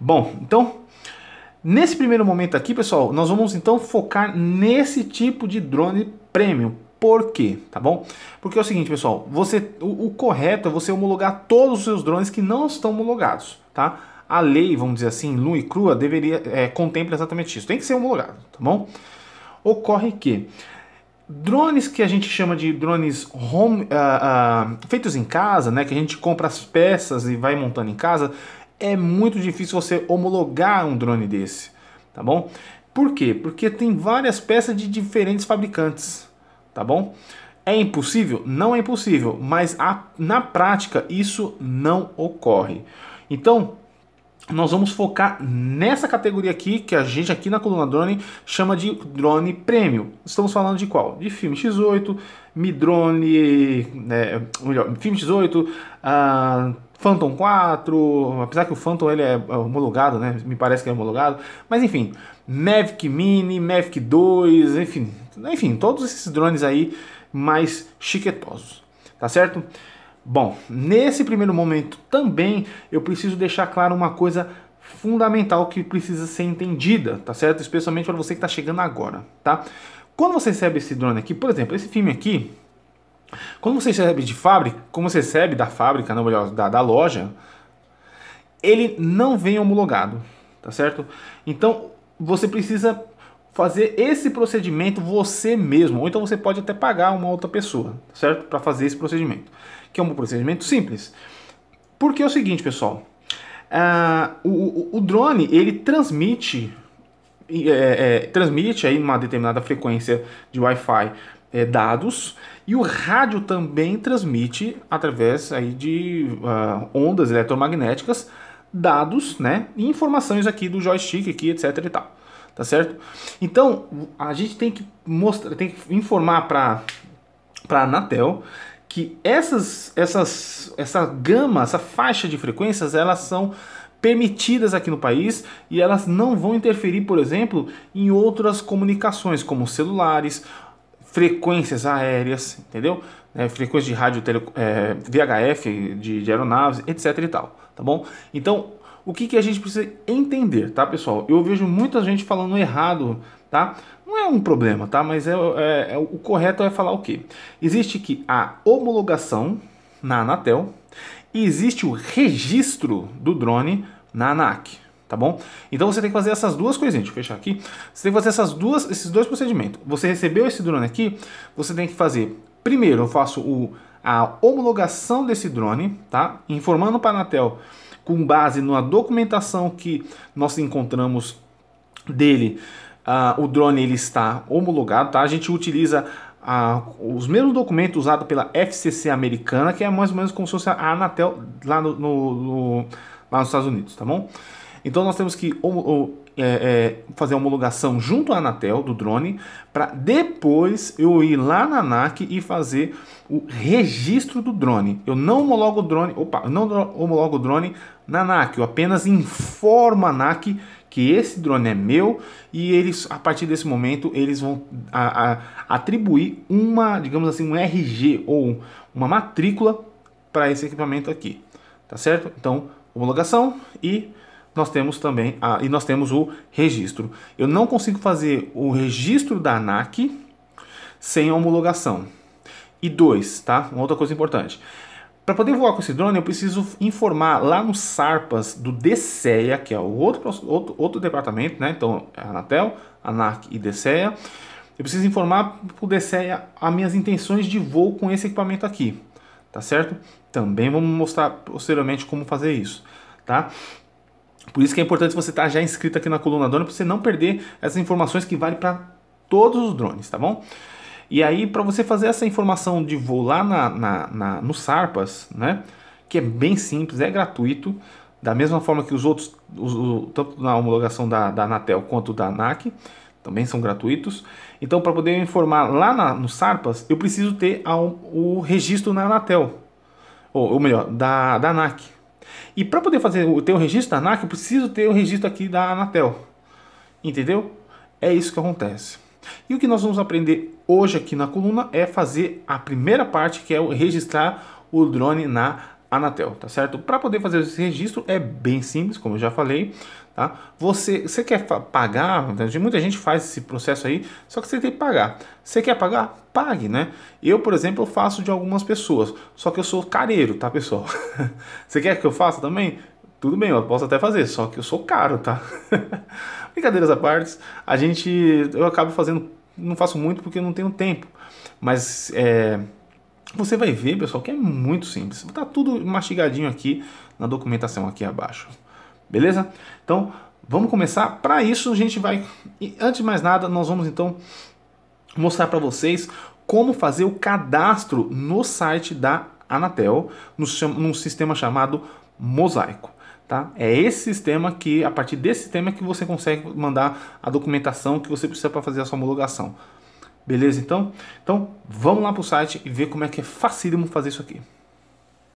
Bom, então, nesse primeiro momento aqui, pessoal, nós vamos então focar nesse tipo de drone premium. Por quê? Tá bom? Porque é o seguinte, pessoal, você o, o correto é você homologar todos os seus drones que não estão homologados, tá? A lei, vamos dizer assim, lua e crua, deveria é, contempla exatamente isso. Tem que ser homologado, tá bom? Ocorre que drones que a gente chama de drones home, uh, uh, feitos em casa, né, que a gente compra as peças e vai montando em casa, é muito difícil você homologar um drone desse, tá bom? Por quê? Porque tem várias peças de diferentes fabricantes, tá bom? É impossível? Não é impossível, mas a, na prática isso não ocorre. Então, nós vamos focar nessa categoria aqui, que a gente aqui na coluna drone chama de drone Premium Estamos falando de qual? De filme X8, Midrone, é, melhor, filme X8, ah, Phantom 4, apesar que o Phantom ele é homologado, né? Me parece que é homologado, mas enfim, Mavic Mini, Mavic 2, enfim, enfim, todos esses drones aí mais chiquetosos, tá certo? Bom, nesse primeiro momento também eu preciso deixar claro uma coisa fundamental que precisa ser entendida, tá certo? Especialmente para você que está chegando agora, tá? Quando você recebe esse drone aqui, por exemplo, esse filme aqui, quando você recebe de fábrica, como você recebe da fábrica, não, melhor, da, da loja, ele não vem homologado, tá certo? Então, você precisa fazer esse procedimento você mesmo, ou então você pode até pagar uma outra pessoa, certo? Para fazer esse procedimento, que é um procedimento simples. Porque é o seguinte, pessoal, uh, o, o, drone ele transmite, é, é, transmite aí uma determinada frequência de Wi-Fi é, dados e o rádio também transmite através aí de uh, ondas eletromagnéticas dados, né, e informações aqui do joystick aqui, etc e tal. Tá certo? Então, a gente tem que mostrar, tem que informar para para a Anatel que essas, essas, essa gama, essa faixa de frequências, elas são permitidas aqui no país e elas não vão interferir, por exemplo, em outras comunicações como celulares, frequências aéreas, entendeu? é, frequência de rádio tele, é, VHF de, de, aeronaves, etc e tal, tá bom? Então, o que, que a gente precisa entender, tá, pessoal? Eu vejo muita gente falando errado, tá? Não é um problema, tá? Mas é, é, é o correto é falar o quê? Existe que a homologação na Anatel e existe o registro do drone na ANAC, tá bom? Então você tem que fazer essas duas coisinhas, deixa eu fechar aqui. Você tem que fazer essas duas, esses dois procedimentos. Você recebeu esse drone aqui, você tem que fazer Primeiro, eu faço o, a homologação desse drone, tá? Informando para a Anatel com base na documentação que nós encontramos dele, uh, o drone ele está homologado, tá? A gente utiliza uh, os mesmos documentos usados pela FCC americana, que é mais ou menos como se fosse a Anatel lá, no, no, no lá nos Estados Unidos, tá bom? Então nós temos que é, é, fazer a homologação junto à Anatel do drone, para depois eu ir lá na ANAC e fazer o registro do drone. Eu não homologo o drone, opa, eu não homologo o drone na ANAC, eu apenas informo a ANAC que esse drone é meu e eles, a partir desse momento, eles vão a, a, atribuir uma, digamos assim, um RG ou uma matrícula para esse equipamento aqui, tá certo? Então, homologação e nós temos também a, e nós temos o registro. Eu não consigo fazer o registro da ANAC sem homologação. E dois, tá? Uma outra coisa importante. Para poder voar com esse drone, eu preciso informar lá no SARPAS do DCEA, que é o outro, outro, outro departamento, né? Então, é a Anatel, ANAC e DCEA. Eu preciso informar para o DCEA as minhas intenções de voo com esse equipamento aqui, tá certo? Também vamos mostrar posteriormente como fazer isso, tá? Por isso que é importante você estar tá já inscrito aqui na coluna drone para você não perder essas informações que valem para todos os drones, tá bom? E aí, para você fazer essa informação de voo lá na, na, na, no Sarpas, né? Que é bem simples, é gratuito. Da mesma forma que os outros, os, o, tanto na homologação da, da Anatel quanto da ANAC, também são gratuitos. Então, para poder informar lá na, no Sarpas, eu preciso ter a, o registro na Anatel. Ou, ou melhor, da, da ANAC, e para poder fazer o teu registro da ANAC, eu preciso ter o registro aqui da Anatel. Entendeu? É isso que acontece. E o que nós vamos aprender hoje aqui na coluna é fazer a primeira parte, que é registrar o drone na Anatel, tá certo? Para poder fazer esse registro é bem simples, como eu já falei, tá? Você, você quer pagar, né? muita gente faz esse processo aí, só que você tem que pagar. Você quer pagar? Pague, né? Eu, por exemplo, faço de algumas pessoas, só que eu sou careiro, tá, pessoal? você quer que eu faça também? Tudo bem, eu posso até fazer, só que eu sou caro, tá? Brincadeiras à parte, a gente, eu acabo fazendo, não faço muito porque eu não tenho tempo, mas é você vai ver, pessoal, que é muito simples. Tá tudo mastigadinho aqui na documentação aqui abaixo. Beleza? Então, vamos começar. Para isso, a gente vai... E, antes de mais nada, nós vamos, então, mostrar para vocês como fazer o cadastro no site da Anatel, no, num sistema chamado Mosaico. Tá? É esse sistema que, a partir desse sistema, é que você consegue mandar a documentação que você precisa para fazer a sua homologação. Beleza então? Então vamos lá para o site e ver como é que é facílimo fazer isso aqui.